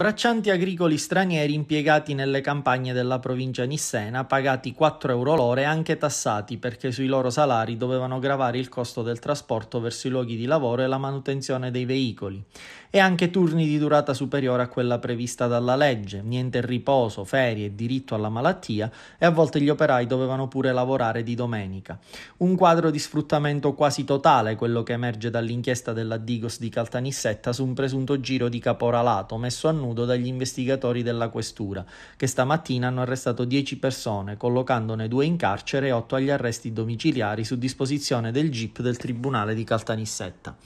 braccianti agricoli stranieri impiegati nelle campagne della provincia nissena, pagati 4 euro l'ora e anche tassati perché sui loro salari dovevano gravare il costo del trasporto verso i luoghi di lavoro e la manutenzione dei veicoli, e anche turni di durata superiore a quella prevista dalla legge, niente riposo, ferie, e diritto alla malattia e a volte gli operai dovevano pure lavorare di domenica. Un quadro di sfruttamento quasi totale quello che emerge dall'inchiesta della Digos di Caltanissetta su un presunto giro di caporalato messo a nudo detenuto dagli investigatori della questura, che stamattina hanno arrestato 10 persone, collocandone due in carcere e 8 agli arresti domiciliari su disposizione del GIP del Tribunale di Caltanissetta.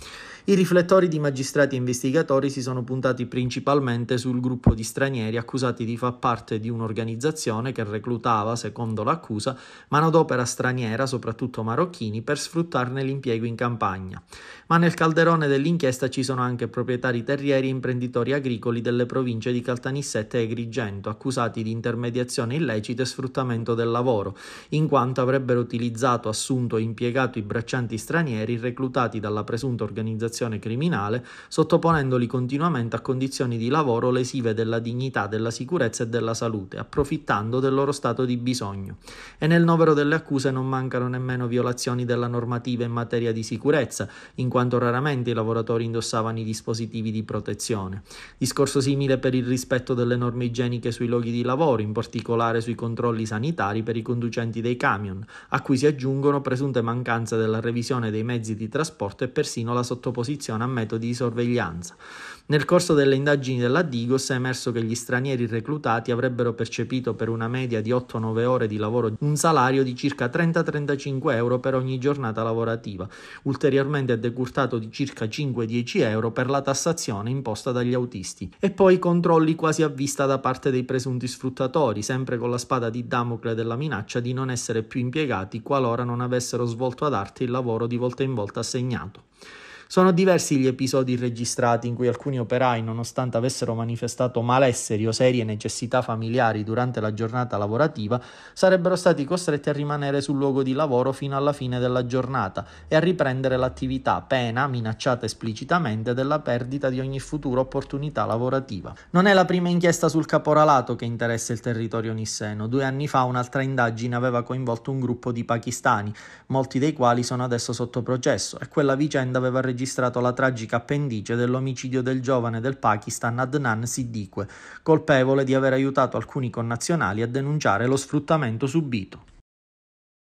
I riflettori di magistrati e investigatori si sono puntati principalmente sul gruppo di stranieri accusati di far parte di un'organizzazione che reclutava, secondo l'accusa, manodopera straniera, soprattutto marocchini, per sfruttarne l'impiego in campagna. Ma nel calderone dell'inchiesta ci sono anche proprietari terrieri e imprenditori agricoli delle delle province di Caltanissetta e Agrigento, accusati di intermediazione illecita e sfruttamento del lavoro, in quanto avrebbero utilizzato, assunto e impiegato i braccianti stranieri reclutati dalla presunta organizzazione criminale, sottoponendoli continuamente a condizioni di lavoro lesive della dignità, della sicurezza e della salute, approfittando del loro stato di bisogno. E nel novero delle accuse non mancano nemmeno violazioni della normativa in materia di sicurezza, in quanto raramente i lavoratori indossavano i dispositivi di protezione. Discorso simile simile per il rispetto delle norme igieniche sui luoghi di lavoro, in particolare sui controlli sanitari per i conducenti dei camion, a cui si aggiungono presunte mancanze della revisione dei mezzi di trasporto e persino la sottoposizione a metodi di sorveglianza. Nel corso delle indagini della Digos è emerso che gli stranieri reclutati avrebbero percepito per una media di 8-9 ore di lavoro un salario di circa 30-35 euro per ogni giornata lavorativa, ulteriormente decurtato di circa 5-10 euro per la tassazione imposta dagli autisti. E poi poi controlli quasi a vista da parte dei presunti sfruttatori, sempre con la spada di Damocle della minaccia di non essere più impiegati qualora non avessero svolto ad arte il lavoro di volta in volta assegnato. Sono diversi gli episodi registrati in cui alcuni operai, nonostante avessero manifestato malesseri o serie necessità familiari durante la giornata lavorativa, sarebbero stati costretti a rimanere sul luogo di lavoro fino alla fine della giornata e a riprendere l'attività, pena minacciata esplicitamente della perdita di ogni futura opportunità lavorativa. Non è la prima inchiesta sul caporalato che interessa il territorio nisseno. Due anni fa un'altra indagine aveva coinvolto un gruppo di pakistani, molti dei quali sono adesso sotto processo, e quella vicenda aveva registrato registrato la tragica appendice dell'omicidio del giovane del Pakistan Adnan Siddique, colpevole di aver aiutato alcuni connazionali a denunciare lo sfruttamento subito.